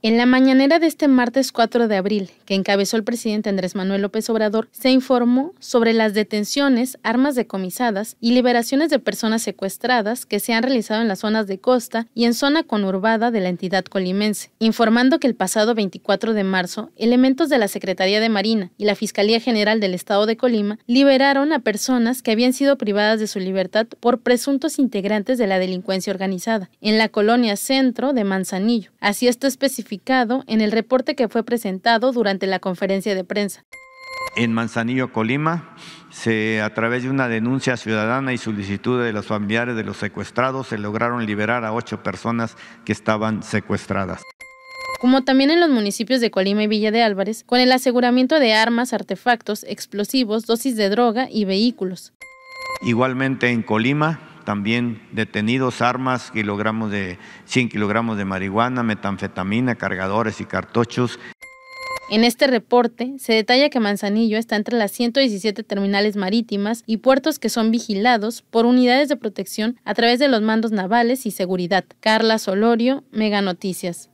En la mañanera de este martes 4 de abril, que encabezó el presidente Andrés Manuel López Obrador, se informó sobre las detenciones, armas decomisadas y liberaciones de personas secuestradas que se han realizado en las zonas de costa y en zona conurbada de la entidad colimense, informando que el pasado 24 de marzo, elementos de la Secretaría de Marina y la Fiscalía General del Estado de Colima liberaron a personas que habían sido privadas de su libertad por presuntos integrantes de la delincuencia organizada en la colonia centro de Manzanillo. Así esto especificó en el reporte que fue presentado durante la conferencia de prensa. En Manzanillo, Colima, se, a través de una denuncia ciudadana y solicitud de los familiares de los secuestrados, se lograron liberar a ocho personas que estaban secuestradas como también en los municipios de Colima y Villa de Álvarez, con el aseguramiento de armas, artefactos, explosivos, dosis de droga y vehículos. Igualmente en Colima también detenidos armas, kilogramos de 100 kilogramos de marihuana, metanfetamina, cargadores y cartuchos. En este reporte se detalla que Manzanillo está entre las 117 terminales marítimas y puertos que son vigilados por unidades de protección a través de los mandos navales y seguridad. Carla Solorio, Mega Noticias.